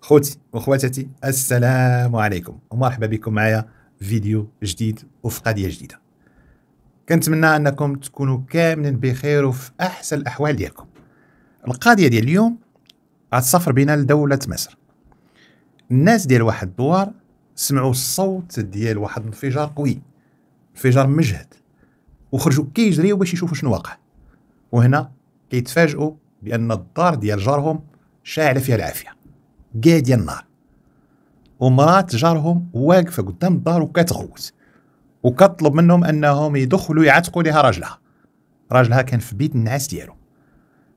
خوتي وخواتاتي السلام عليكم ومرحبا بكم معايا فيديو جديد وفي قضيه جديده كنتمنى انكم تكونوا كاملين بخير وفي احسن الاحوال ديالكم القضيه ديال اليوم غتسافر بينا لدوله مصر الناس ديال واحد الدوار سمعوا الصوت ديال واحد الانفجار قوي انفجار مجهد وخرجوا كيجريو باش يشوفوا شنو واقع وهنا كيتفاجئوا بان الدار ديال جارهم شاعله فيها العافيه قاعد النار ومرات جارهم واقفه قدام الدار وكتغوت وكطلب منهم انهم يدخلوا يعتقوا لها راجلها راجلها كان في بيت النعاس ديالو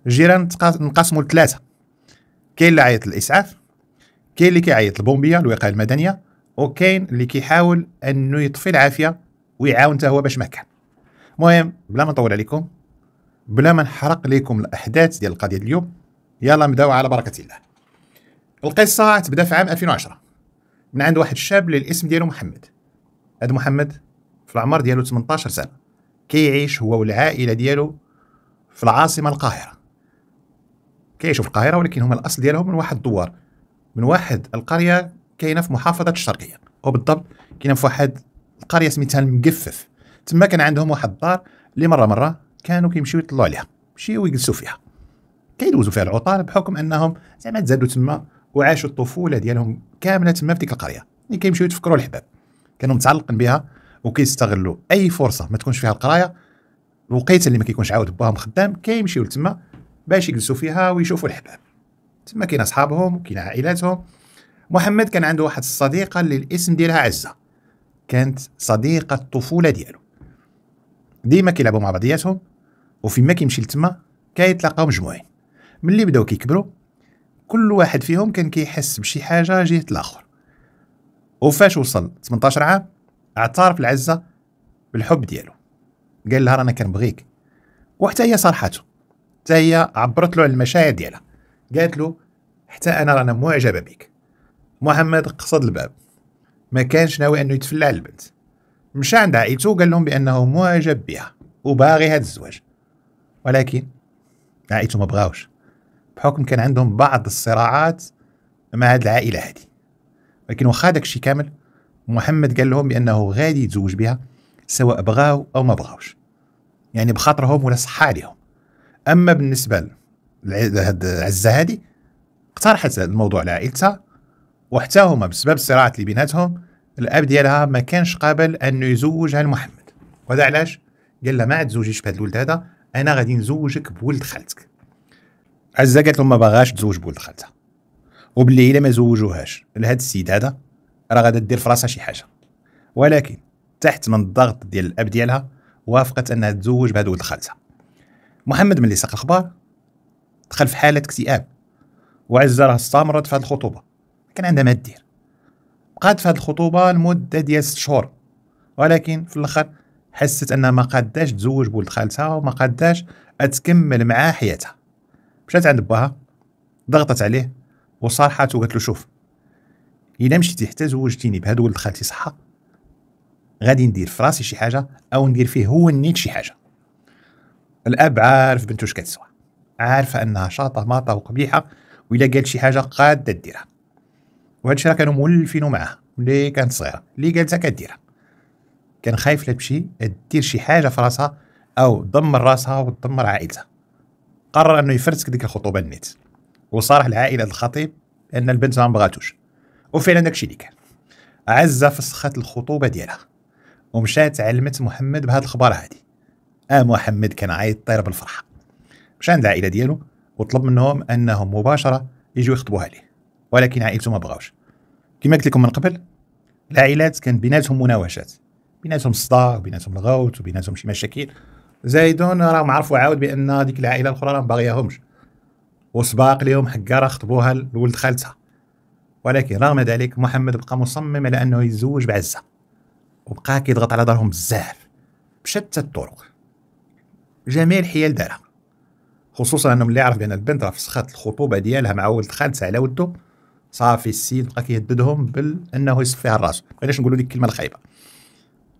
الجيران انقسموا لثلاثه كاين اللي عيط الاسعاف كاين اللي كيعيط البومبيه الوقايه المدنيه وكاين اللي كيحاول انه يطفي العافيه ويعاون حتى هو باش ما كان المهم بلا ما نطول عليكم بلا ما نحرق لكم الاحداث ديال القضيه اليوم يلا نبداو على بركه الله القصه تبدا في عام 2010 من عند واحد الشاب اللي الاسم ديالو محمد هذا محمد في العمر ديالو 18 سنه كيعيش هو والعائله ديالو في العاصمه القاهره كيعيشوا في القاهره ولكن هما الاصل ديالهم من واحد الدوار من واحد القريه كاينه في محافظه الشرقيه وبالضبط كاينه في واحد القريه سميتها المقفف تما كان عندهم واحد الدار اللي مره مره كانوا كيمشيو يطلعوا عليها يمشيو ويجلسوا فيها كيدوزوا فيها العطار بحكم انهم زعما تزادوا تما وعاشوا الطفوله ديالهم كامله تما في ديك القريه يعني كيمشيو يتفكروا الحباب كانوا متعلقين بها وكيستغلوا اي فرصه ما تكونش فيها القرايه الوقيته اللي ما كيكونش عاود باهم خدام كيمشيو لتما باش يجلسوا فيها ويشوفوا الحباب تما كاين اصحابهم وكاين عائلاتهم محمد كان عنده واحد الصديقه اللي الاسم ديالها عزه كانت صديقه الطفوله ديالو ديما كيلعبوا مع بعضياتهم وفيما كيمشي لتما كيتلاقاو مجموعين ملي بداو كيكبروا كل واحد فيهم كان كيحس بشي حاجه جهه الاخر وفاش وصل 18 عام اعترف العزه بالحب ديالو قال لها رانا كنبغيك وحتى هي صرحته حتى هي عبرت له على المشاعر ديالها قالت له حتى انا رانا معجبه بك محمد قصد الباب ما كانش ناوي انه يتفلى على البنت مشى عند عائلته وقال لهم بانه معجب بها وباغي هذا الزواج ولكن عائلته ما بغاوش بحكم كان عندهم بعض الصراعات مع العائلة هذه ولكن وخا داكشي كامل محمد قال لهم بأنه غادي يتزوج بها سواء بغاو أو ما بغاوش يعني بخاطرهم ولا صحة عليهم أما بالنسبة لهاد عزة هذه اقترحت الموضوع لعائلتها وحتى هما بسبب الصراعات اللي بيناتهم الاب ديالها ما كانش قابل انه يزوجها لمحمد وهذا علاش قال لها ما تزوجيش بهذا الولد هذا انا غادي نزوجك بولد خالتك عزه قالت له ما باغاش تزوج بولد خالتها وباللي الا ما زوجوهاش لهذا السيد هذا راه غادا دير في راسها شي حاجه ولكن تحت من الضغط ديال الاب ديالها وافقت انها تزوج بهذا ولد خالتها محمد ملي ساق الخبار دخل في حاله اكتئاب وعزه راه استمرت في هذه الخطوبه كان عندها ما دير بقات في هذه الخطوبه لمده ديال ست شهور ولكن في الاخر حست انها ما قاداش تزوج بولد خالتها وما قاداش تكمل معاه حياتها مشات عند باها ضغطت عليه وصارحات وقالت له شوف الا مشيتي حتى زوجتيني بهاد ولد خالتي صحه غادي ندير في راسي شي حاجه او ندير فيه هو النيت شي حاجه الاب عارف بنته اش كتسوى عارفه انها شاطه ماطه وقبيحه والا قالت شي حاجه قاده ديرها وهذا الشيء راه كانوا مولفينو معاها ملي كانت صغيره اللي قالتها كديرها كان خايف لا تمشي دير شي حاجه في راسها او تدمر راسها وتدمر عائلتها قرر انه يفرسك ديك الخطوبه النت وصارح العائله الخطيب ان البنت ما بغاتوش وفعلا داكشي اللي كان عزه فسخت الخطوبه ديالها ومشات علمت محمد بهذا الخبر هادي اه محمد كان عايط طير بالفرحه مشى عند العائله ديالو وطلب منهم انهم مباشره يجيو يخطبوها ليه ولكن عائلته ما بغاوش كما قلت لكم من قبل العائلات كان بيناتهم مناوشات بيناتهم صداع وبيناتهم الغوت وبيناتهم شي مشاكل زايدون راهم عرفوا عاود بان ديك العائله الاخرى راه ما باغياهمش وسباق لهم حكا راه خطبوها لولد خالتها ولكن رغم ذلك محمد بقى مصمم على انه يتزوج بعزه وبقى كيضغط على دارهم بزاف بشتى الطرق جميع الحيل دارها خصوصا انه ملي عرف بان البنت راه فسخات الخطوبه ديالها مع ولد خالتها على ولده صافي السيد بقى كيهددهم بانه يصفيها الراس بغيناش نقولوا ديك الكلمه الخايبه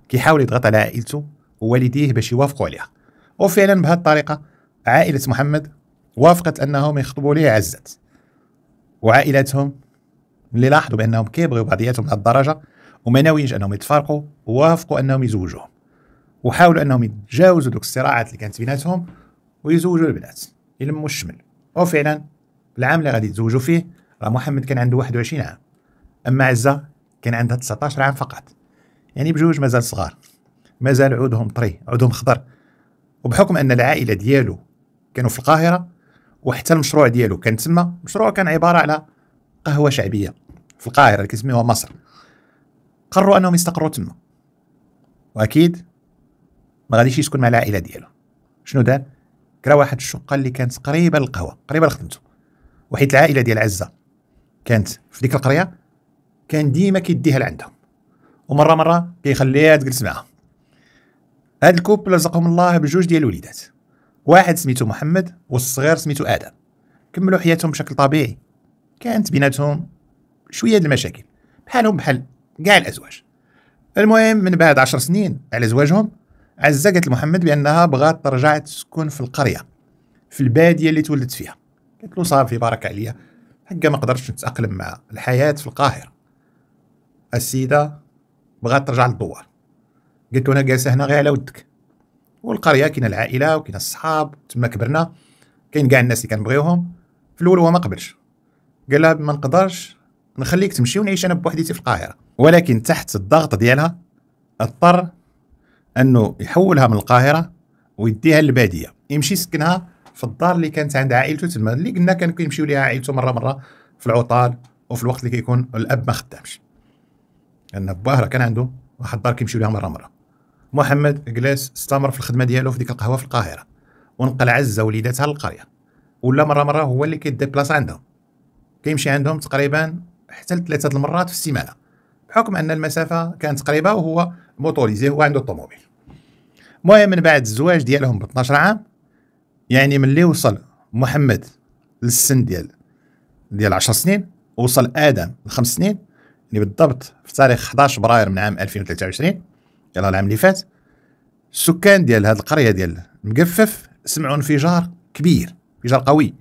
كيحاول يضغط على عائلته ووالديه باش يوافقوا عليها وفعلا بهذه الطريقه عائله محمد وافقت انهم يخطبوا ليه عزت وعائلاتهم اللي لاحظوا بانهم كيبغيو بعضياتهم لهذه الدرجه وما ناويينش انهم يتفارقوا وافقوا انهم يزوجوهم وحاولوا انهم يتجاوزوا دوك الصراعات اللي كانت بيناتهم ويزوجوا البنات يلموا الشمل وفعلا العام اللي غادي يتزوجوا فيه راه محمد كان عنده 21 عام اما عزه كان عندها 19 عام فقط يعني بجوج مازال صغار مازال عودهم طري عودهم خضر وبحكم ان العائله ديالو كانوا في القاهره وحتى المشروع ديالو كان تما المشروع كان عباره على قهوه شعبيه في القاهره اللي كيسميوها مصر قرروا انهم يستقروا تما واكيد ما غاديش يسكن مع العائله ديالو شنو دار كرا واحد الشقه اللي كانت قريبه للقهوه قريبه لخدمته وحيت العائله ديال عزه كانت في ديك القريه كان ديما كيديها لعندهم ومره مره كيخليها تجلس معاهم هاد الكوب رزقهم الله بجوج ديال الوليدات واحد سميتو محمد والصغير سميتو ادم كملوا حياتهم بشكل طبيعي كانت بيناتهم شويه د المشاكل بحالهم بحال كاع الازواج المهم من بعد عشر سنين على زواجهم عزة محمد بانها بغات ترجع تسكن في القريه في الباديه اللي تولدت فيها قالت له صافي بارك عليا حقا ما قدرتش نتاقلم مع الحياه في القاهره السيده بغات ترجع للدوار قلت له انا جالسه هنا غير على ودك والقريه كاين العائله وكاين الصحاب تما كبرنا كاين كاع الناس اللي كنبغيوهم في الاول هو ما قبلش قال لها ما نقدرش نخليك تمشي ونعيش انا بوحديتي في القاهره ولكن تحت الضغط ديالها اضطر انه يحولها من القاهره ويديها للباديه يمشي يسكنها في الدار اللي كانت عند عائلته تما اللي قلنا كان كيمشيو ليها عائلته مره مره في العطال وفي الوقت اللي كيكون الاب ما خدامش لان باهره كان عنده واحد الدار كيمشيو ليها مره مره محمد جلس استمر في الخدمه ديالو في ديك القهوه في القاهره ونقل عزه وليداتها للقريه ولا مره مره هو اللي كيديبلاص عندهم كيمشي عندهم تقريبا حتى لثلاثه المرات في السيمانه بحكم ان المسافه كانت قريبه وهو موتوريزي هو عنده الطوموبيل المهم من بعد الزواج ديالهم ب 12 عام يعني ملي وصل محمد للسن ديال ديال 10 سنين وصل ادم لخمس سنين يعني بالضبط في تاريخ 11 فبراير من عام 2023 يلا العام اللي فات السكان ديال هذه القريه ديال مقفف سمعوا انفجار كبير انفجار قوي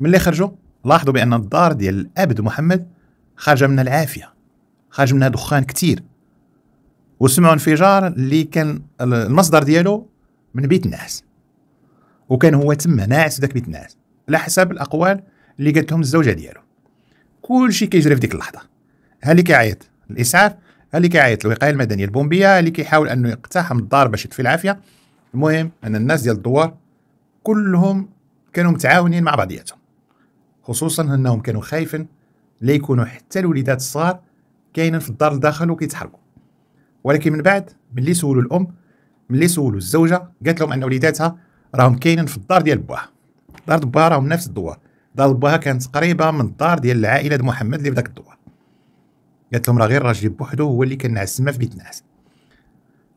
ملي خرجوا لاحظوا بان الدار ديال الابد محمد خارجه منها العافيه خارج منها دخان كتير وسمعوا انفجار اللي كان المصدر ديالو من بيت الناس وكان هو تما ناعس داك ذاك بيت الناس على حسب الاقوال اللي قالت لهم الزوجه ديالو كل شيء كيجري في ديك اللحظه ها اللي كيعيط الاسعاف اللي كيعيط الوقايه المدنيه البومبيه اللي كيحاول انه يقتحم الدار باش يطفي العافيه المهم ان الناس ديال الدوار كلهم كانوا متعاونين مع بعضياتهم خصوصا انهم كانوا خايفين لا يكونوا حتى الوليدات الصغار كاينين في الدار الداخل وكيتحركوا ولكن من بعد ملي سولوا الام ملي سولوا الزوجه قالت لهم ان وليداتها راهم كاينين في الدار ديال باها دار باها راهم نفس الدوار دار باها كانت قريبه من الدار ديال العائله محمد اللي في الدوار قالت لهم راه غير الراجل بوحدو هو اللي كان نعس تما في بيت نعس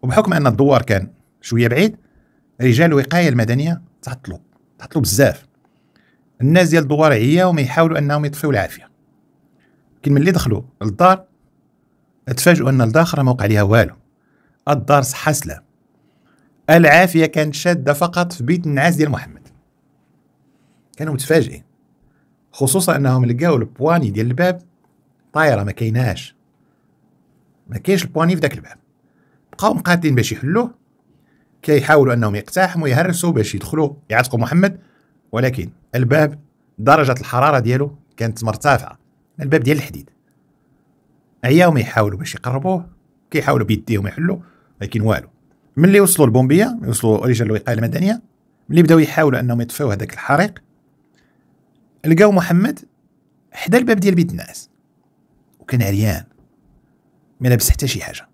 وبحكم ان الدوار كان شويه بعيد رجال الوقايه المدنيه تعطلوا تعطلوا بزاف الناس ديال الدوار عياو ما يحاولوا انهم يطفيو العافيه كي ملي دخلوا للدار تفاجئوا ان الداخره ما وقع ليها والو الدار صحه سلام العافيه كانت شاده فقط في بيت النعاس ديال محمد كانوا متفاجئين خصوصا انهم لقاو البواني ديال الباب طايره ما كايناش ما كاينش البواني في داك الباب بقاو مقاتلين باش يحلوه كيحاولوا انهم يقتحموا يهرسوا باش يدخلوا يعتقوا محمد ولكن الباب درجه الحراره ديالو كانت مرتفعه الباب ديال الحديد اياهم يحاولوا باش يقربوه كيحاولوا بيديهم يحلوا لكن والو ملي وصلوا البومبيه وصلوا رجال الوقايه المدنيه ملي بداو يحاولوا انهم يطفيو هذاك الحريق لقاو محمد حدا الباب ديال بيت الناس وكان عريان ما لابس حتى شي حاجه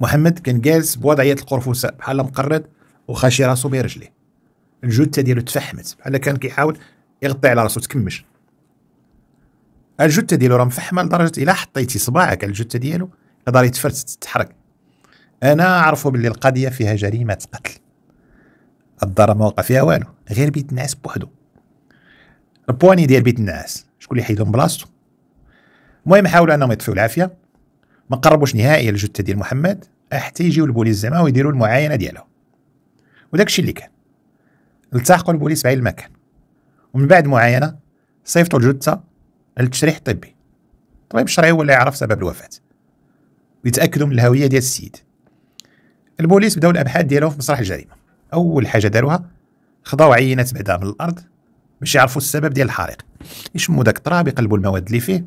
محمد كان جالس بوضعيه القرفوسه بحال مقرد وخاشي راسو برجليه الجثه ديالو تفحمت بحال كان كيحاول يغطي على راسو تكمش الجثه ديالو راه مفحمه لدرجه الا حطيتي صباعك على الجثه ديالو يقدر يتفرس تتحرك انا عرفوا باللي القضيه فيها جريمه قتل الدار ما وقع فيها والو غير بيت النعاس بوحدو البواني ديال بيت النعاس شكون اللي حيدو من بلاصتو المهم حاولوا انهم يطفيوا العافيه ما قربوش نهائيا للجثه ديال محمد حتى يجيو البوليس زعما ويديروا المعاينه ديالو وداك الشيء اللي كان التحقوا البوليس بعين المكان ومن بعد معاينه صيفطوا الجثه للتشريح الطبي الطبيب الشرعي هو اللي يعرف سبب الوفاه ويتاكدوا من الهويه ديال السيد البوليس بداو الابحاث ديالهم في مسرح الجريمه اول حاجه داروها خضاو عينات بعدا من الارض باش يعرفوا السبب ديال الحريق يشموا داك التراب يقلبوا المواد اللي فيه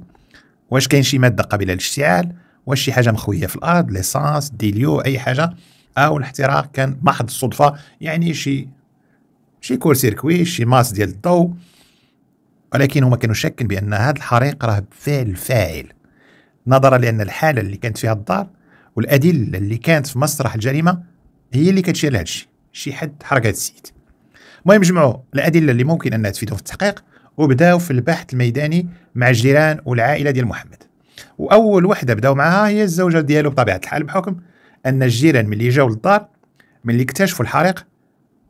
واش كاين شي ماده قابله للاشتعال واش شي حاجه مخويه في الارض ليسانس ديليو اي حاجه او الاحتراق كان محض الصدفه يعني شي شي كور سيركوي شي ماس ديال الضوء ولكن هما كانوا شاكين بان هذا الحريق راه بفعل فاعل نظرا لان الحاله اللي كانت فيها الدار والادله اللي كانت في مسرح الجريمه هي اللي كتشير لهذا الشيء شي حد حرق هذا السيد المهم جمعوا الادله اللي ممكن انها تفيدهم في التحقيق وبداو في البحث الميداني مع الجيران والعائله ديال محمد واول وحده بداو معها هي الزوجه ديالو بطبيعه الحال بحكم ان الجيران ملي جاو للدار ملي اكتشفوا الحريق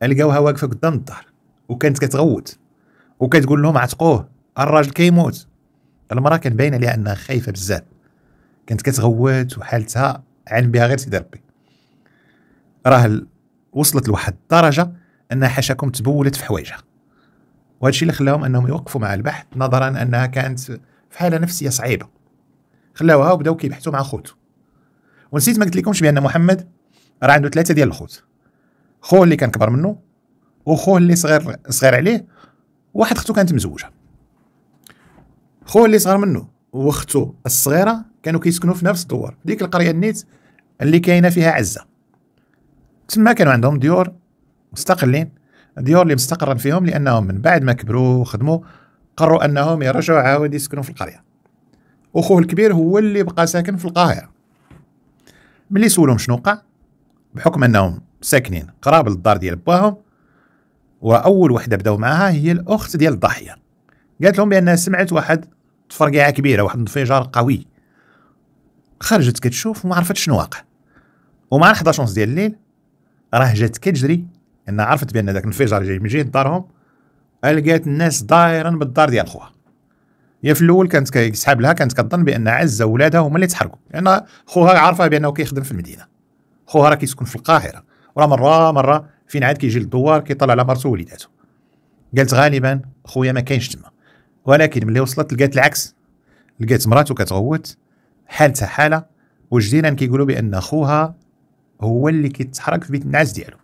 لقاوها واقفه قدام الدار وكانت كتغوت وكتقول لهم عتقوه الراجل كيموت المراه كان باينه عليها انها خايفه بزاف كانت كتغوت وحالتها علم بها غير سيدي ربي راه وصلت لواحد الدرجه انها حاشاكم تبولت في حوايجها وهذا الشيء اللي خلاهم انهم يوقفوا مع البحث نظرا انها كانت في حاله نفسيه صعيبه خلاوها وبداو كيبحثوا مع خوتو ونسيت ما قلت لكمش بان محمد راه عنده ثلاثه ديال الخوت خوه اللي كان كبر منه وخوه اللي صغير صغير عليه واحد اخته كانت مزوجه خوه اللي صغر منه واخته الصغيره كانوا كيسكنوا في نفس الدور ديك القريه النيت اللي كاينه فيها عزه تما كانوا عندهم ديور مستقلين ديور اللي مستقرا فيهم لانهم من بعد ما كبروا وخدموا قرروا انهم يرجعوا عاود يسكنوا في القريه اخوه الكبير هو اللي بقى ساكن في القاهره ملي سولهم شنو وقع بحكم انهم ساكنين قراب للدار ديال باهم واول وحده بداو معاها هي الاخت ديال الضحيه قالت لهم بانها سمعت واحد تفرقعه كبيره واحد انفجار قوي خرجت كتشوف وما عرفت شنو واقع ومع 11 ديال الليل راه جات كتجري انها عرفت بان ذاك الانفجار جاي من جهه دارهم لقات الناس دايرا بالدار ديال خوها هي في الاول كانت كيسحاب لها كانت كتظن بان عزه ولادها هما اللي تحرقوا لان يعني خوها عارفه بانه كيخدم في المدينه خوها راه كيسكن في القاهره وراه مره مره فين عاد كيجي للدوار كيطلع على مرته ووليداته قالت غالبا خويا ما كاينش تما ولكن ملي وصلت لقات العكس لقات مراته كتغوت حالتها حاله وجديدا كيقولوا بان خوها هو اللي كيتحرك في بيت النعاس ديالو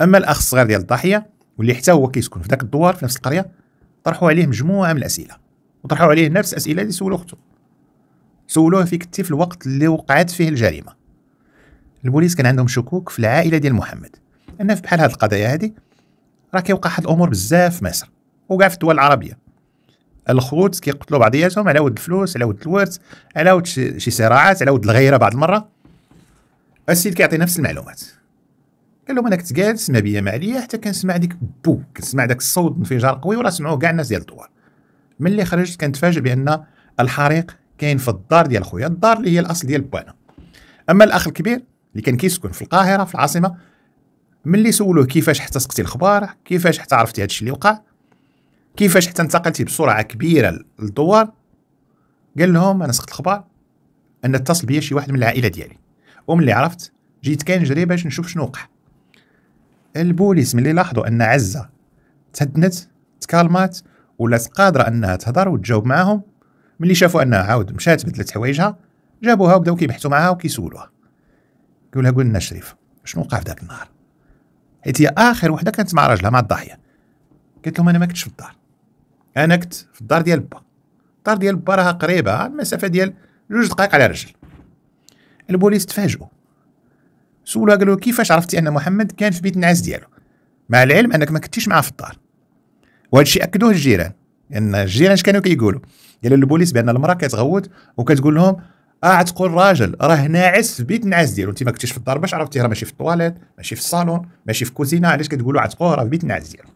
اما الاخ الصغير ديال الضحيه واللي حتى هو كيسكن في ذاك الدوار في نفس القريه طرحوا عليه مجموعه من الاسئله وطرحوا عليه نفس الاسئله اللي سولوا اخته سولوه في كتي في الوقت اللي وقعت فيه الجريمه البوليس كان عندهم شكوك في العائله ديال محمد ان في بحال هاد القضايا هادي راه كيوقع هاد الامور بزاف في مصر وكاع في الدول العربيه الخوت كيقتلوا بعضياتهم على ود الفلوس على ود الورث على ود شي صراعات على ود الغيره بعض المره السيد كيعطي نفس المعلومات قال لهم انا كنت جالس ما بيا ما عليا حتى كنسمع ديك بو كنسمع داك الصوت انفجار قوي وراه سمعوه كاع الناس ديال الدوار ملي خرجت كنتفاجئ بان الحريق كاين في الدار ديال خويا الدار اللي هي الاصل ديال بوانا اما الاخ الكبير اللي كان كيسكن في القاهره في العاصمه ملي سولوه كيفاش حتى سقتي الخبار كيفاش حتى عرفتي هادشي اللي وقع كيفاش حتى انتقلتي بسرعه كبيره للدوار قال لهم انا سقت الخبار ان اتصل بيا شي واحد من العائله ديالي وملي عرفت جيت كنجري باش نشوف شنو وقع البوليس ملي لاحظوا ان عزه تهدنت تكالمات ولات قادره انها تهضر وتجاوب معاهم ملي شافوا انها عاود مشات بدلت حوايجها جابوها وبداو كيبحثوا معاها وكيسولوها يقول لها قول لنا شريف شنو وقع في ذاك النهار حيت هي اخر وحده كانت مع راجلها مع الضحيه قالت لهم انا ما كنتش في الدار انا كنت في الدار ديال با الدار ديال با راها قريبه المسافه ديال جوج دقائق على رجل البوليس تفاجئوا سولوها قالوا كيفاش عرفتي ان محمد كان في بيت النعاس ديالو مع العلم انك ما كنتيش معاه في الدار وهذا الشيء اكدوه الجيران لان الجيران اش كانوا كيقولوا قالوا البوليس بان المراه كتغوت وكتقول لهم آه، تقول راجل راه ناعس في بيت النعاس ديالو انت ما كنتيش في الدار باش عرفتي راه ماشي في الطواليت ماشي في الصالون ماشي في الكوزينه علاش كتقولوا عتقوه راه في بيت النعاس ديالو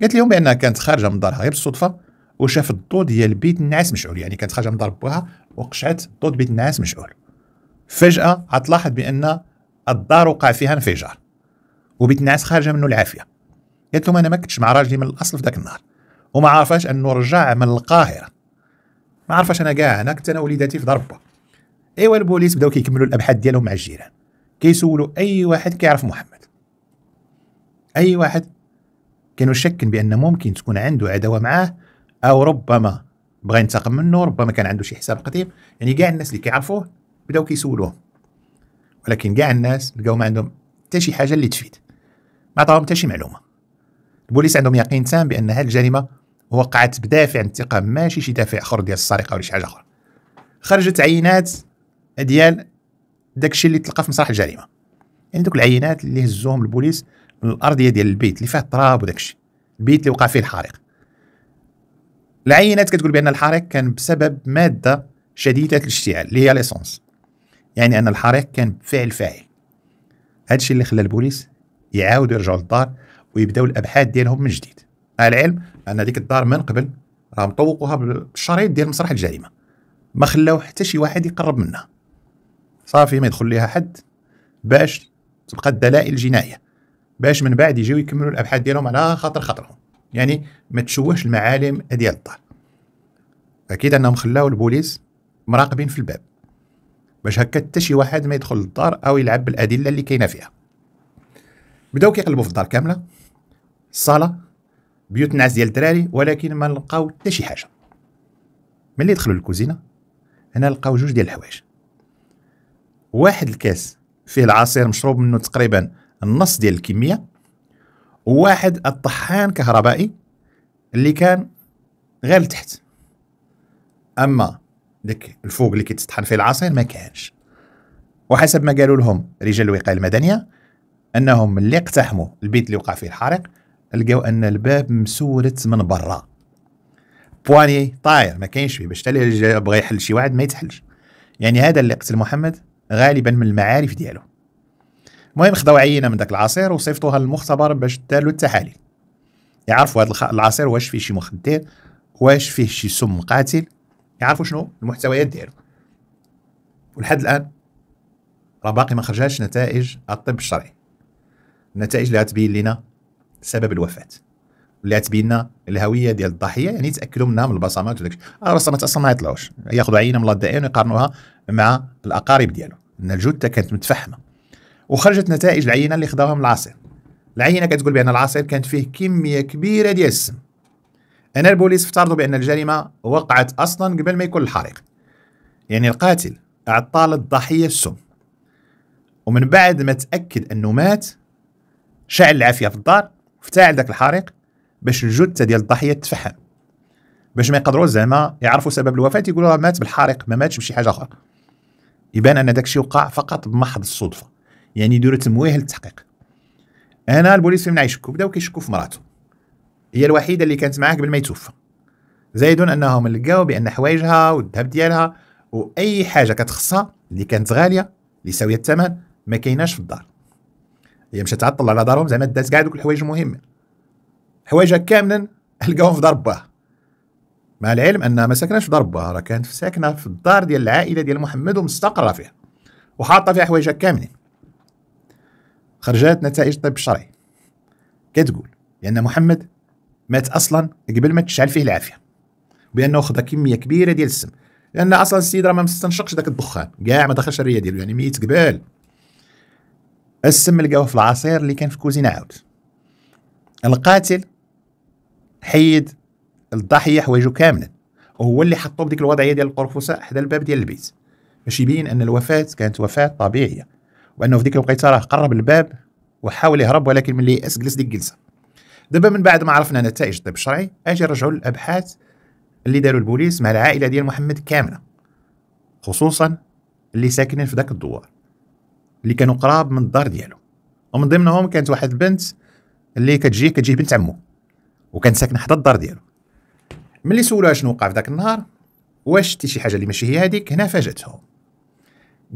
قالت لهم بانها كانت خارجه من دارها غير بالصدفه وشافت الضو ديال بيت النعاس مشعول يعني كانت خارجه من دار بوها وقشعت ضوء بيت النعاس مشعول فجأة هتلاحظ بأن الدار وقع فيها انفجار وبتنعس خارجة منه العافية قالت لهم أنا ما كنتش مع راجلي من الأصل في ذاك النهار وما عرفاش أنه رجع من القاهرة ما عرفاش أنا كاع أنا كنت أنا وليداتي في ضربة إيوا البوليس بداو كيكملوا الأبحاث ديالهم مع الجيران كيسولوا أي واحد كيعرف محمد أي واحد كانوا شاكين بأن ممكن تكون عنده عداوة معاه أو ربما بغى ينتقم منه ربما كان عنده شي حساب قديم يعني كاع الناس اللي كيعرفوه بداو كيسولوهم ولكن كاع الناس لقاو ما عندهم حتى شي حاجه اللي تفيد ما عطاهم حتى شي معلومه البوليس عندهم يقين تام بان هذه الجريمه وقعت بدافع انتقام ماشي شي دافع اخر ديال السرقه ولا شي حاجه اخرى خرجت عينات ديال داكشي اللي تلقى في مسرح الجريمه يعني دوك العينات اللي هزوهم البوليس من الارضيه ديال البيت اللي فيها التراب وداكشي البيت اللي وقع فيه الحريق العينات كتقول بان الحريق كان بسبب ماده شديده الاشتعال اللي هي ليسونس يعني أن الحريق كان فعل فاعل هذا الشيء اللي خلى البوليس يعاودوا يرجعوا للدار ويبداو الابحاث ديالهم من جديد مع العلم ان ديك الدار من قبل راه مطوقوها بالشريط ديال مسرح الجريمه ما خلاو حتى شي واحد يقرب منها صافي ما يدخل ليها حد باش تبقى الدلائل الجنايه باش من بعد يجيو يكملوا الابحاث ديالهم على خاطر خاطرهم يعني ما تشوهش المعالم ديال الدار اكيد انهم خلاو البوليس مراقبين في الباب باش هكا حتى شي واحد ما يدخل للدار او يلعب بالادله اللي كاينه فيها بداو كيقلبوا في الدار كامله الصاله بيوت النعاس ديال الدراري ولكن ما لقاو حتى شي حاجه ملي دخلوا للكوزينه هنا لقاو جوج ديال الحوايج واحد الكاس فيه العصير مشروب منه تقريبا النص ديال الكميه وواحد الطحان كهربائي اللي كان غير لتحت اما ديك الفوق اللي كيتسطحن فيه العصير ما كانش وحسب ما قالوا لهم رجال الوقايه المدنيه انهم اللي اقتحموا البيت اللي وقع فيه الحريق لقاو ان الباب مسورت من برا بواني طاير ما كاينش فيه باش اللي بغى يحل شي واحد ما يتحلش يعني هذا اللي قتل محمد غالبا من المعارف ديالو المهم خداو عينه من داك العصير وصيفطوها للمختبر باش دالو التحاليل يعرفوا هذا العصير واش فيه شي مخدر واش فيه شي سم قاتل يعرفوا شنو المحتويات ديالو ولحد الان راه باقي ما خرجاتش نتائج الطب الشرعي النتائج اللي غتبين لنا سبب الوفاه اللي غتبين لنا الهويه ديال الضحيه يعني يتاكدوا منها من البصمات وداك الرسمات اصلا ما يطلعوش ياخذوا عينه من الدائن ويقارنوها مع الاقارب ديالو ان الجثه كانت متفحمه وخرجت نتائج العينه اللي خداوها من العصير العينه كتقول بان العصير كانت فيه كميه كبيره ديال السم هنا البوليس افترضوا بأن الجريمة وقعت أصلا قبل ما يكون الحريق يعني القاتل أعطى للضحية السم ومن بعد ما تأكد أنه مات شعل العافية في الدار افتعل ذاك الحريق باش الجثة ديال الضحية تفحم باش ما يقدروا زعما يعرفوا سبب الوفاة يقولوا مات بالحريق ما ماتش بشي حاجة أخرى يبان أن داك الشيء وقع فقط بمحض الصدفة يعني يديروا تمويه للتحقيق انا البوليس فين عايشكو بداو كيشكو في مراته هي الوحيده اللي كانت معاه قبل ما يتوفى زائد انهم لقاو بان حوايجها والذهب ديالها واي حاجه كتخصها اللي كانت غاليه اللي ساويه الثمن ما كايناش في الدار هي مشات تعطل على دارهم زعما دات كاع دوك الحوايج المهمه حوايجها كاملا لقاوهم في دار باه مع العلم انها ما ساكناش في دار باه راه كانت ساكنه في الدار ديال العائله ديال محمد ومستقره فيها وحاطه فيها حوايجها كاملين خرجت نتائج الطب الشرعي كتقول لان محمد مات اصلا قبل ما تشعل فيه العافيه بانه خذا كميه كبيره ديال السم لان اصلا السيد راه ما مستنشقش ذاك الدخان كاع ما دخلش الريه ديالو يعني ميت قبل السم لقاوه في العصير اللي كان في الكوزينه عاود القاتل حيد الضحيه حوايجو كاملا وهو اللي حطو بديك الوضعيه ديال القرفصاء حدا الباب ديال البيت باش يبين ان الوفاه كانت وفاه طبيعيه وانه في ديك الوقيته راه قرب الباب وحاول يهرب ولكن ملي يأس جلس ديك الجلسه دابا من بعد ما عرفنا نتائج الطب الشرعي اجي رجعوا للابحاث اللي داروا البوليس مع العائله ديال محمد كامله خصوصا اللي ساكنين في ذاك الدوار اللي كانوا قراب من الدار ديالو ومن ضمنهم كانت واحد البنت اللي كتجي كتجي بنت عمو وكانت ساكنه حدا الدار ديالو ملي سولوها شنو وقع في ذاك النهار واش شتي شي حاجه اللي ماشي هي هذيك هنا فاجاتهم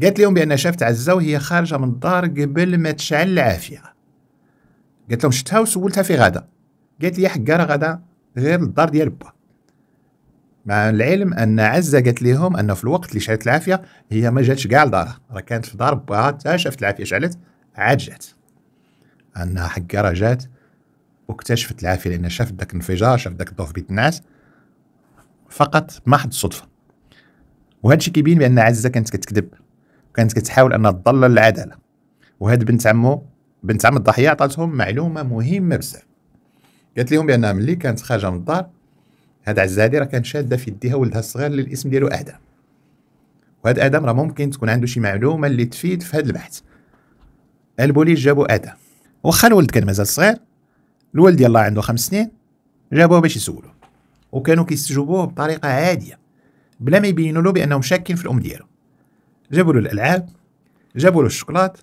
قالت لهم بان شافت عزه وهي خارجه من الدار قبل ما تشعل العافيه قالت لهم شتها وسولتها في غدا قالت لي حكا راه غدا غير للدار ديال با مع العلم ان عزه قالت لهم انه في الوقت اللي شعلت العافيه هي ما جاتش كاع لدارها راه كانت في دار باها حتى شافت العافيه شعلت عاد جات انها حكا راه جات واكتشفت العافيه لان شافت داك الانفجار شافت داك الضوء في بيت الناس فقط محض الصدفه وهذا الشيء كيبين بان عزه كانت كتكذب كانت كتحاول انها تضلل العداله وهاد بنت عمو بنت عم الضحيه عطاتهم معلومه مهمه بزاف قالت لهم بانها ملي كانت خارجه من الدار هاد عزادي راه كان شاده في يديها ولدها الصغير اللي الاسم ديالو ادم وهاد ادم راه ممكن تكون عنده شي معلومه اللي تفيد في هاد البحث البوليس جابوا ادم واخا الولد كان مازال صغير الولد يلا عنده خمس سنين جابوه باش يسولو وكانوا كيستجوبوه بطريقه عاديه بلا ما يبينوا له بانهم شاكين في الام ديالو جابوا له الالعاب جابوا له الشوكولات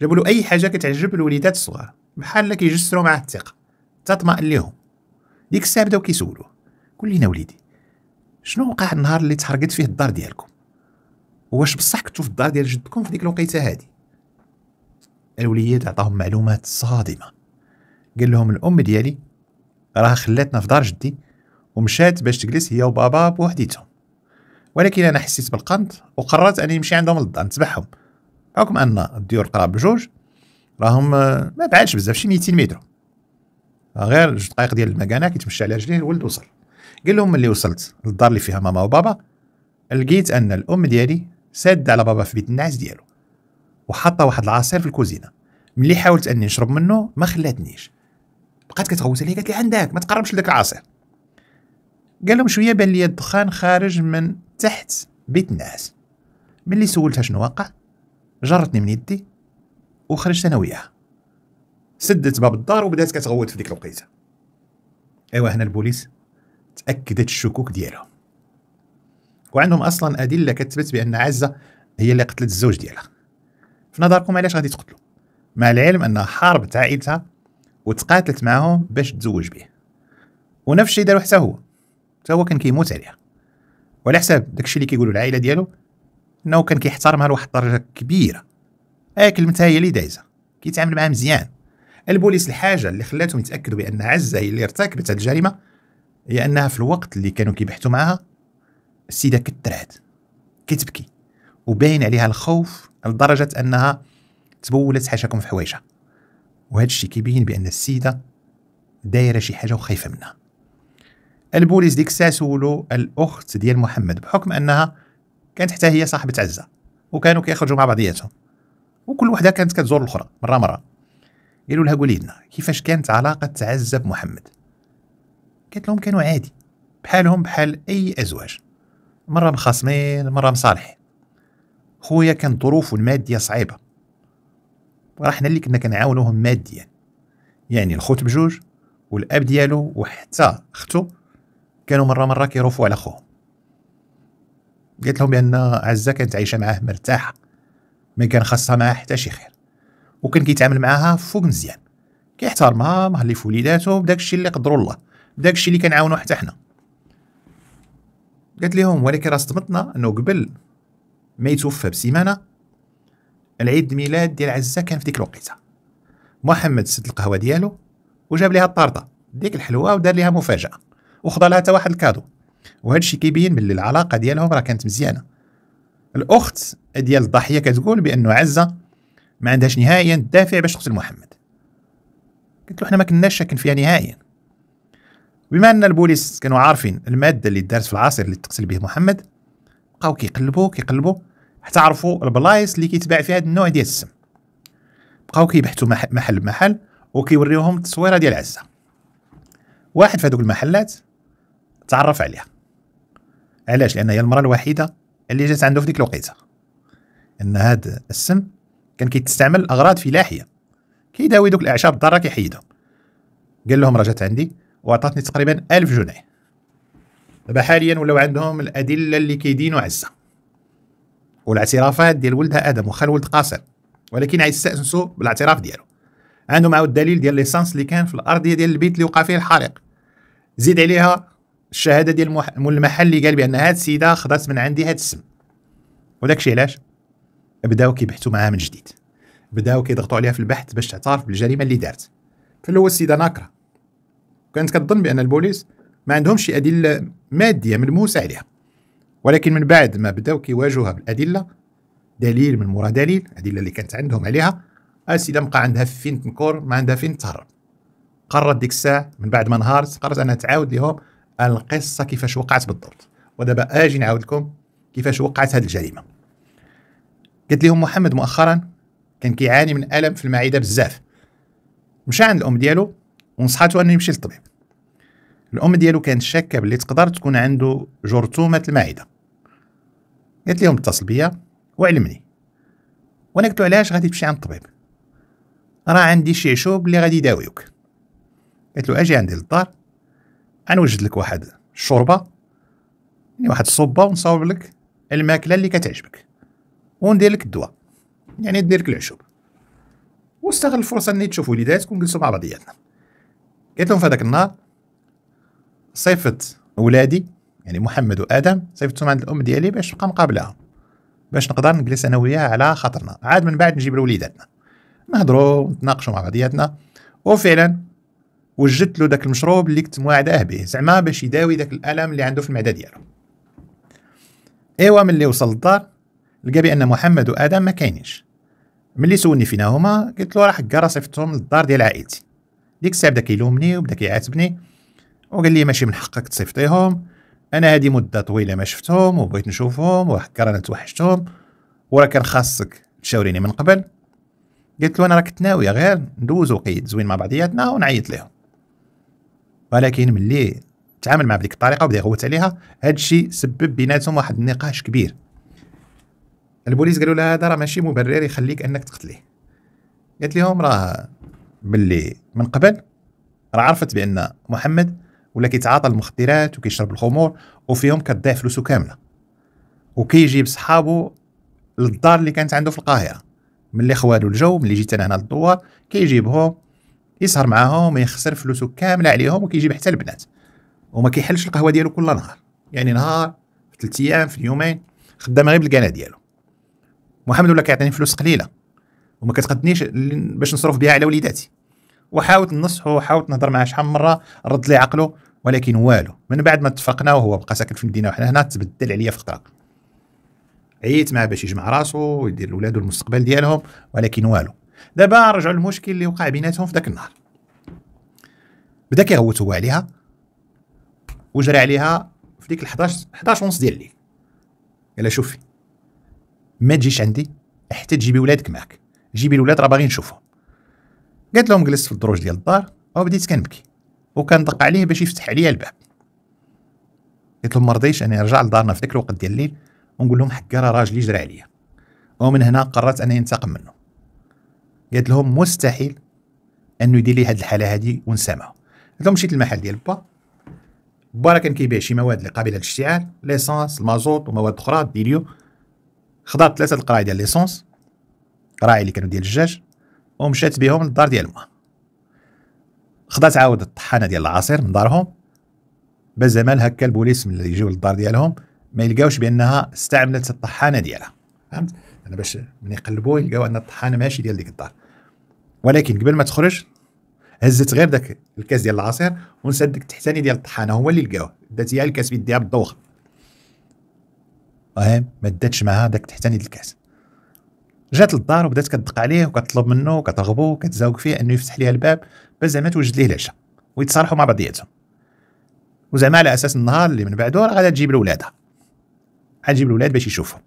جابوا له اي حاجه كتعجب الوليدات الصغار بحال كيجسروا معاه الثقه تطمئن لهم ديك الساعه بداو كيسولوه قول لينا وليدي شنو وقع النهار اللي تحرقت فيه الدار ديالكم واش بصح كنتو في الدار ديال جدكم في ديك الوقيته هادي الوليد عطاهم معلومات صادمه قال لهم الام ديالي راه خلاتنا في دار جدي ومشات باش تجلس هي وبابا بوحديتهم ولكن انا حسيت بالقنط وقررت اني نمشي عندهم للدار نتبعهم حكم ان الديور قراب بجوج راهم آه، ما بعدش بزاف شي 200 متر غير جوج دقائق ديال المكانه كيتمشى على رجليه الولد وصل قال لهم ملي وصلت للدار اللي فيها ماما وبابا لقيت ان الام ديالي ساده على بابا في بيت النعاس ديالو وحاطه واحد العصير في الكوزينه ملي حاولت اني نشرب منه ما خلاتنيش بقات كتغوت عليا قالت لي عندك ما تقربش لذاك العصير قال لهم شويه بان لي الدخان خارج من تحت بيت النعاس ملي سولتها شنو وقع جرتني من يدي وخرجت انا وياها سدت باب الدار وبدات كتغوت في ديك الوقيته ايوا هنا البوليس تاكدت الشكوك ديالهم وعندهم اصلا ادله كتبت بان عزه هي اللي قتلت الزوج ديالها في نظركم علاش غادي تقتلو مع العلم انها حاربت عائلتها وتقاتلت معاهم باش تزوج به ونفس الشيء دارو حتى هو حتى هو كان كيموت عليها وعلى حساب داكشي اللي كيقولوا العائله ديالو انه كان كيحترمها لواحد الدرجه كبيره اي كلمتها هي اللي دايزه كيتعامل معها مزيان البوليس الحاجه اللي خلاتهم يتاكدوا بان عزه هي اللي ارتكبت الجريمه هي انها في الوقت اللي كانوا كيبحثوا معها السيده كترات كتبكي وباين عليها الخوف لدرجه انها تبولت حاشاكم في حوايجها وهذا الشيء كيبين بان السيده دايره شي حاجه وخايفه منها البوليس ديك الساعه الاخت ديال محمد بحكم انها كانت حتى هي صاحبه عزه وكانوا كيخرجوا مع بعضياتهم وكل وحده كانت كتزور الاخرى مره مره قالوا لها قولي لنا كيفاش كانت علاقه عزه بمحمد قالت لهم كانوا عادي بحالهم بحال اي ازواج مره مخاصمين مره مصالحين خويا كان ظروفه الماديه صعيبه وراحنا اللي كنا كنعاونوهم ماديا يعني الخوت بجوج والاب ديالو وحتى اختو كانوا مره مره كيروفوا على خوهم قلت لهم بان عزه كانت عايشه معاه مرتاحه ما كان خاصها معاه حتى شي خير وكان كيتعامل معاها فوق مزيان كيحترمها في وليداتو بداك اللي قدروا الله داكشي اللي كنعاونو حتى حنا قالت لهم ولكن راه صدمتنا انه قبل ما يتوفى بسيمانه العيد ميلاد ديال عزه كان في ديك الوقيته محمد سد القهوه ديالو وجاب ليها الطارطه ديك الحلوه ودار ليها مفاجاه وخدا لها حتى واحد الكادو وهذا الشيء كيبين باللي العلاقه ديالهم راه كانت مزيانه الاخت ديال الضحيه كتقول بانه عزه ما عندهاش نهائيا الدافع باش تقتل محمد قلت له حنا ما كناش شاكين فيها نهائيا بما ان البوليس كانوا عارفين الماده اللي دارت في العصير اللي تقتل به محمد بقاو كيقلبوا كيقلبوا حتى عرفوا البلايص اللي كيتباع فيها هذا النوع ديال السم بقاو كيبحثوا محل بمحل وكيوريوهم التصويره ديال عزه واحد في هذوك المحلات تعرف عليها علاش لان هي المراه الوحيده اللي جات عنده في ديك الوقيته ان هذا السم كان كيتستعمل اغراض فلاحيه كيداوي دوك الاعشاب الضاره كيحيدها قال لهم رجعت عندي وعطاتني تقريبا ألف جنيه دابا حاليا ولاو عندهم الادله اللي كيدينوا عزه والاعترافات ديال ولدها ادم وخا الولد قاصر ولكن غيستانسوا بالاعتراف ديالو عندهم عاود الدليل ديال ليسانس اللي كان في الارضيه ديال البيت اللي وقع فيه الحريق زيد عليها الشهاده ديال المحل اللي قال بان هاد السيده خدات من عندي هاد السم وداكشي علاش بداو كيبحثوا معاها من جديد بداو كيضغطوا عليها في البحث باش تعترف بالجريمه اللي دارت في الاول السيده ناكره كانت كتظن بان البوليس ما عندهمش شي ادله ماديه ملموسه عليها ولكن من بعد ما بداو كيواجهوها بالادله دليل من مورا دليل الادله اللي كانت عندهم عليها السيده بقى عندها فين تنكر ما عندها فين تهرب قررت ديك الساعه من بعد ما نهارت قررت انها تعاود لهم القصه كيفاش وقعت بالضبط ودابا اجي نعاود لكم كيفاش وقعت هذه الجريمه قلت لهم محمد مؤخرا كان كيعاني من الم في المعده بزاف مشى عند الام ديالو ونصحته انه يمشي للطبيب الام ديالو كانت شاكه باللي تقدر تكون عنده جرثومه المعده قلت لهم اتصل بيا وعلمني وانا قلت له علاش غادي تمشي عند الطبيب راه عندي شي عشوب اللي غادي يداويوك قلت له اجي عندي للدار غنوجد لك واحد الشوربه يعني واحد الصوبه ونصاوب لك الماكله اللي كتعجبك وندير لك الدواء يعني ندير لك العشوب واستغل الفرصه اني تشوف وليداتك ونجلسوا مع بعضياتنا قلت لهم في هذاك النهار صيفت ولادي يعني محمد وادم صيفتهم عند الام ديالي باش نبقى مقابلها باش نقدر نجلس انا وياها على خاطرنا عاد من بعد نجيب لوليداتنا نهضروا ونتناقشوا مع بعضياتنا وفعلا وجدت له داك المشروب اللي كنت موعده به زعما باش يداوي داك الالم اللي عنده في المعده ديالو ايوا ملي وصل الدار لقى بان محمد وادم ما كاينينش ملي سولني فينا هما قلت له راه حكا صيفطتهم للدار ديال عائلتي ديك الساعه بدا كيلومني وبدا كيعاتبني وقال لي ماشي من حقك تصيفطيهم انا هذه مده طويله ما شفتهم وبغيت نشوفهم وحكا رانا توحشتهم وراه كان خاصك تشاوريني من قبل قلت له انا راه كنت غير ندوز وقيد زوين مع بعضياتنا ونعيط لهم ولكن ملي تعامل مع بديك الطريقه وبدا يغوت عليها هذا الشيء سبب بيناتهم واحد النقاش كبير البوليس قالوا لها هذا راه ماشي مبرر يخليك انك تقتليه قالت لهم راه باللي من قبل راه عرفت بان محمد ولا كيتعاطى المخدرات وكيشرب الخمور وفيهم كتضيع فلوسو كامله وكيجيب صحابو للدار اللي كانت عنده في القاهره ملي خوالو الجو ملي جيت انا هنا للدوار كيجيبهم يسهر معاهم يخسر فلوسه كامله عليهم وكيجيب حتى البنات وما كيحلش القهوه ديالو كل نهار يعني نهار في ثلاث ايام في يومين خدام غير بالكانا ديالو محمد ولا كيعطيني فلوس قليله وما كتقدنيش باش نصرف بها على وليداتي وحاولت نصحو وحاولت نهضر معاه شحال من مره رد لي عقله ولكن والو من بعد ما اتفقنا وهو بقى ساكن في المدينه وحنا هنا تبدل عليا فقره عييت معاه باش يجمع راسو ويدير لولادو المستقبل ديالهم ولكن والو دابا رجعوا للمشكل اللي وقع بيناتهم في ذاك النهار بدا كيغوت هو عليها وجرى عليها في ديك 11 11 ونص ديال الليل قال لها شوفي ما تجيش عندي حتى تجيبي ولادك معك جيبي الولاد راه باغي نشوفهم قالت لهم جلست في الدروج ديال الدار وبديت كنبكي وكندق عليه باش يفتح عليا الباب قلت لهم مرضيش اني نرجع لدارنا في ذاك الوقت ديال الليل ونقول لهم حكا راه راجلي جرى عليا ومن هنا قررت اني انتقم منه قالت لهم مستحيل انه يدير لي هذه الحاله هذه ونسامها قلت لهم مشيت للمحل ديال با با راه كان كيبيع شي مواد اللي قابله للاشتعال ليسونس المازوت ومواد اخرى ديليو خضات ثلاثه القراعي ديال ليسونس قراعي اللي كانوا ديال الدجاج ومشات بهم للدار ديال ما خضات عاود الطحانه ديال العصير من دارهم بزمان هكا البوليس ملي يجيو للدار ديالهم ما يلقاوش بانها استعملت الطحانه ديالها فهمت انا باش من يقلبوا يلقاو ان الطحانه ماشي ديال ديك الدار ولكن قبل ما تخرج هزت غير داك الكاس ديال العصير ونسات ديك التحتاني ديال الطحانه هو اللي لقاوه دات هي الكاس بيديها بالدوخ فاهم ما داتش معاها داك التحتاني ديال الكاس جات للدار وبدات كتدق عليه وكتطلب منه وكترغبو وكتزاوق فيه انه يفتح ليها الباب باش زعما توجد ليه العشاء ويتصالحوا مع بعضياتهم وزعما على اساس النهار اللي من بعده راه غادي تجيب لولادها تجيب الولاد باش يشوفهم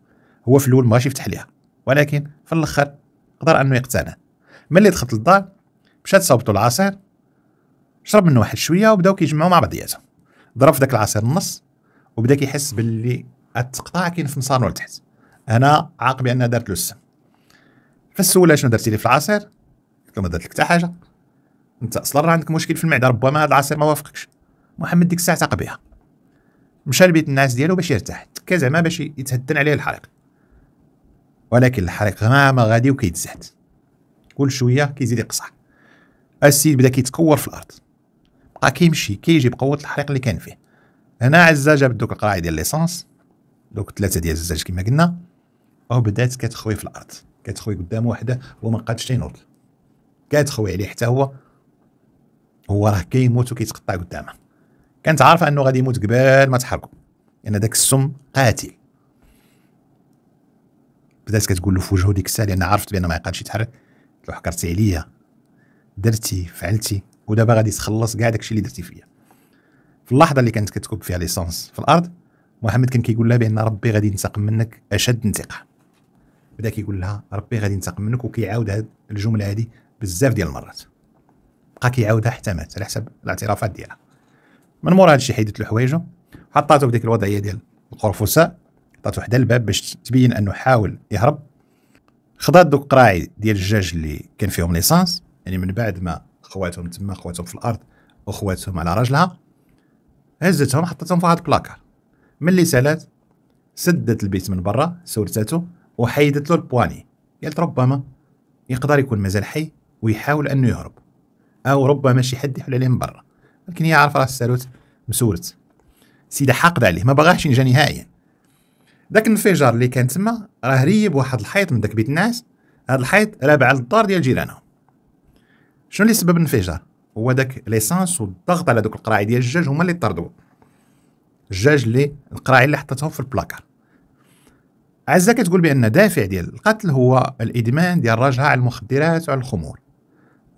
هو في الاول ماشي يفتح ليها ولكن في الاخر قدر انه يقتنع ملي دخلت للدار مشات صوبتو العصير شرب منه واحد شويه وبداو كيجمعوا مع بعضياتهم ضرب في داك العصير النص وبدا كيحس باللي التقطاع كاين في نصارو لتحت انا عاق بان دارت له السم فسولها شنو درتي لي في العصير قلت له ما درت لك حتى حاجه انت اصلا راه عندك مشكل في المعده ربما هذا العصير ما وافقكش محمد ديك الساعه تاق بها مشى لبيت الناس ديالو باش يرتاح تكا زعما باش يتهدن عليه الحريق ولكن الحريق ما غادي وكيتزحت كل شويه كيزيد يقصع السيد بدا كيتكور في الارض بقى كيمشي كيجي بقوه الحريق اللي كان فيه هنا عزه جابت دوك القراعي ديال ليسونس دوك ثلاثه ديال الزجاج كما قلنا وبدات كتخوي في الارض كتخوي قدام وحده هو ما قادش تينوض كتخوي عليه حتى هو هو راه كيموت وكيتقطع قدامه كانت عارفه انه غادي يموت قبل ما تحركوا لان يعني داك السم قاتل بدات كتقول له في وجهه ديك الساعه لان عرفت بان ما يقدرش يتحرك قلت له حكرتي عليا درتي فعلتي ودابا غادي تخلص كاع داكشي اللي درتي فيا في اللحظه اللي كانت كتكب فيها ليسونس في الارض محمد كان كيقول لها بان ربي غادي ينتقم منك اشد انتقام بدا كيقول لها ربي غادي ينتقم منك وكيعاود هاد الجمله هادي بزاف ديال المرات بقى كيعاودها حتى مات على حسب الاعترافات ديالها من مورا هادشي حيدت له حوايجه حطاته في ديك الوضعيه ديال القرفساء عطات وحده الباب باش تبين انه حاول يهرب خدا دوك قراعي ديال الجاج اللي كان فيهم ليسانس يعني من بعد ما خواتهم تما خواتهم في الارض وخواتهم على راجلها هزتهم حطتهم في واحد البلاكار ملي سالات سدت البيت من برا سورتاتو وحيدت له البواني قالت ربما يقدر يكون مازال حي ويحاول انه يهرب او ربما شي حد يحل عليه من برا لكن هي عارفه راه السالوت مسورت سيده حاقده عليه ما باغاش ينجا نهائيا داك الانفجار اللي كان تما راه ريب واحد الحيط من داك بيت الناس هاد الحيط رابع للدار الدار ديال جيرانهم شنو اللي سبب الانفجار هو داك ليسانس والضغط على دوك القراعي ديال الجاج هما اللي طردوا الجاج اللي القراعي اللي حطتهم في البلاكار عزة كتقول بان دافع ديال القتل هو الادمان ديال الرجعه على المخدرات وعلى الخمور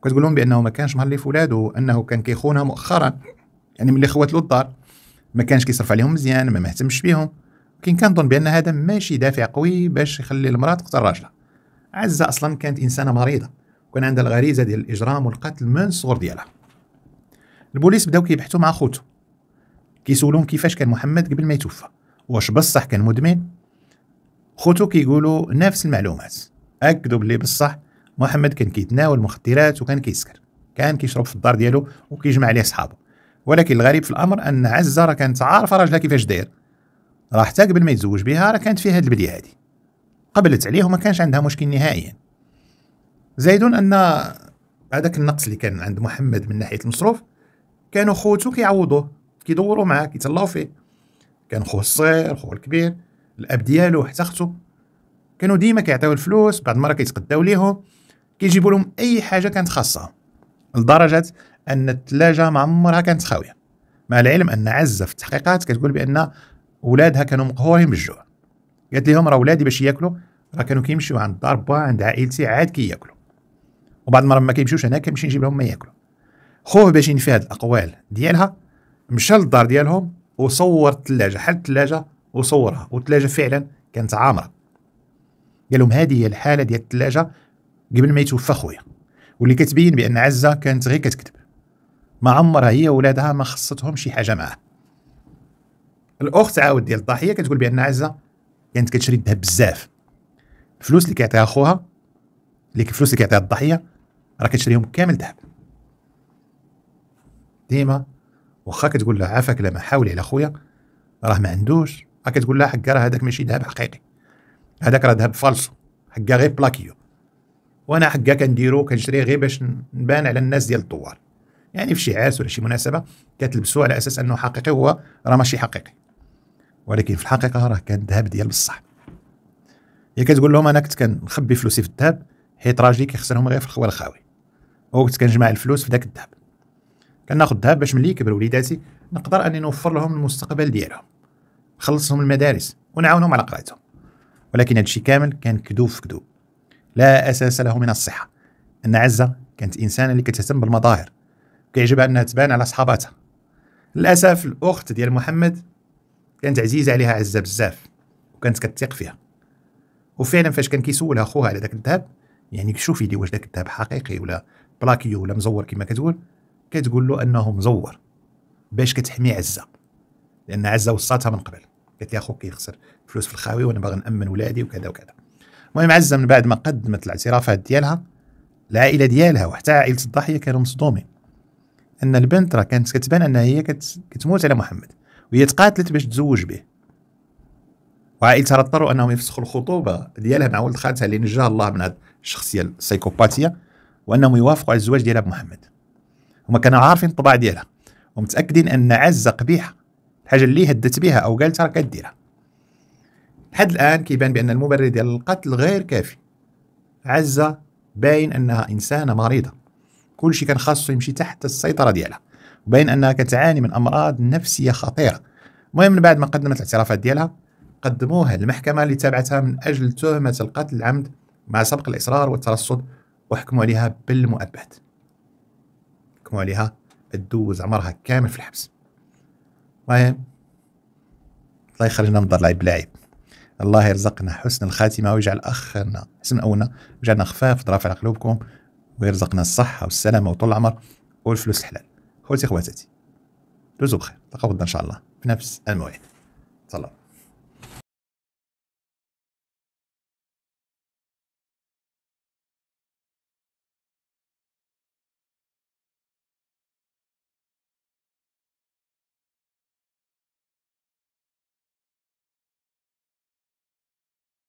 كتقول لهم بانه ما كانش مهلي في ولادو وانه كان كيخونها مؤخرا يعني ملي خوات له الدار ما كانش كيصرف عليهم مزيان ما مهتمش بيهم كان كنظن بان هذا ماشي دافع قوي باش يخلي المراه تقتل راجلها عزه اصلا كانت انسانه مريضه وكان عندها الغريزه ديال الاجرام والقتل من الصغر ديالها البوليس بداو كيبحثوا مع خوتو كيسولون كيفاش كان محمد قبل ما يتوفى واش بصح كان مدمن خوتو كيقولوا نفس المعلومات اكدوا بلي بصح محمد كان كيتناول مخدرات وكان كيسكر كان كيشرب في الدار ديالو وكيجمع عليه صحابه ولكن الغريب في الامر ان عزه راه كانت عارفه راجلها كيفاش داير راه حتى قبل ما يتزوج بها راه كانت فيها هاد البليه هادي قبلت عليه وما كانش عندها مشكل نهائيا زايد ان هذاك النقص اللي كان عند محمد من ناحيه المصروف كانوا خوتو كيعوضوه كيدوروا معاه كيتهلاو فيه كان خوه الصغير خوه الكبير الاب ديالو حتى اختو كانوا ديما كيعطيو الفلوس بعض المرات كيتقداو ليهم كيجيبوا لهم اي حاجه كانت خاصه لدرجه ان الثلاجه ما عمرها كانت خاويه مع العلم ان عزه في التحقيقات كتقول بان ولادها كانوا مقهورين بالجوع قالت لهم راه ولادي باش ياكلوا راه كانوا كيمشيو عند دار با عند عائلتي عاد كياكلوا وبعض المرات ما كيمشيوش هناك كنمشي نجيب لهم ما ياكلوا خوه باش ينفي هاد الاقوال ديالها مشى للدار ديالهم وصور الثلاجه حل الثلاجه وصورها والثلاجه فعلا كانت عامره قال لهم هذه هي الحاله ديال الثلاجه قبل ما يتوفى خويا واللي كتبين بان عزه كانت غير كتكذب ما عمرها هي ولادها ما خصتهم شي حاجه معاه الاخت عاود ديال الضحيه كتقول بان عزه كانت يعني كتشري الذهب بزاف الفلوس اللي كيعطيها خوها اللي الفلوس اللي كيعطيها الضحيه راه كتشريهم كامل ذهب ديما واخا كتقول لها عافاك لما حاولي على خويا راه ما عندوش راه كتقول لها حكا راه هذاك ماشي ذهب حقيقي هذاك راه ذهب فالسو حكا غير بلاكيو وانا حكا كنديرو كنشريه غير باش نبان على الناس ديال الدوار يعني في شي عرس ولا شي مناسبه كتلبسوه على اساس انه حقيقي هو راه ماشي حقيقي ولكن في الحقيقه راه كان الذهب ديال بصح هي كتقول لهم انا كنت كنخبي فلوسي في الذهب حيت راجلي كيخسرهم غير في الخوال او وكنت كنجمع الفلوس في ذاك الذهب كناخذ الذهب باش ملي يكبروا وليداتي نقدر اني نوفر لهم المستقبل ديالهم نخلصهم المدارس ونعاونهم على قرايتهم ولكن هادشي كامل كان كذوب في كذوب لا اساس له من الصحه ان عزه كانت انسانه اللي كتهتم بالمظاهر كيعجبها انها تبان على صحاباتها للاسف الاخت ديال محمد كانت عزيزه عليها عزه بزاف وكانت كتثق فيها وفعلا فاش كان كيسولها خوها على داك الذهب يعني شوفي لي واش داك الذهب حقيقي ولا بلاكيو ولا مزور كما كتقول كتقول له انه مزور باش كتحمي عزه لان عزه وصاتها من قبل قالت لي اخوك كيخسر فلوس في الخاوي وانا باغي نامن ولادي وكذا وكذا المهم عزه من بعد ما قدمت الاعترافات ديالها العائله ديالها وحتى عائله الضحيه كانوا مصدومين ان البنت راه كانت كتبان انها هي كتموت على محمد وهي تقاتلت باش تزوج به وعائلتها اضطروا انهم يفسخوا الخطوبه ديالها مع ولد خالتها اللي نجاه الله من هذه الشخصيه السيكوباتيه وانهم يوافقوا على الزواج ديالها بمحمد هما كانوا عارفين الطباع ديالها ومتاكدين ان عزه قبيحه الحاجه اللي هدت بها او قالت راه كديرها لحد الان كيبان بان المبرر ديال القتل غير كافي عزه باين انها انسانه مريضه كل شيء كان خاصو يمشي تحت السيطره ديالها وباين انها كتعاني من امراض نفسيه خطيره المهم من بعد ما قدمت الاعترافات ديالها قدموها للمحكمه اللي تابعتها من اجل تهمه القتل العمد مع سبق الاصرار والترصد وحكموا عليها بالمؤبد حكموا عليها تدوز عمرها كامل في الحبس المهم الله يخرجنا من دار العيب بالعيب الله يرزقنا حسن الخاتمه ويجعل اخرنا حسن اولنا ويجعلنا خفاف ضرافع على قلوبكم ويرزقنا الصحه والسلامه وطول العمر والفلوس الحلال خوتي خواتاتي دوزو بخير تلقاو غدا ان شاء الله بنفس الموعد تفضل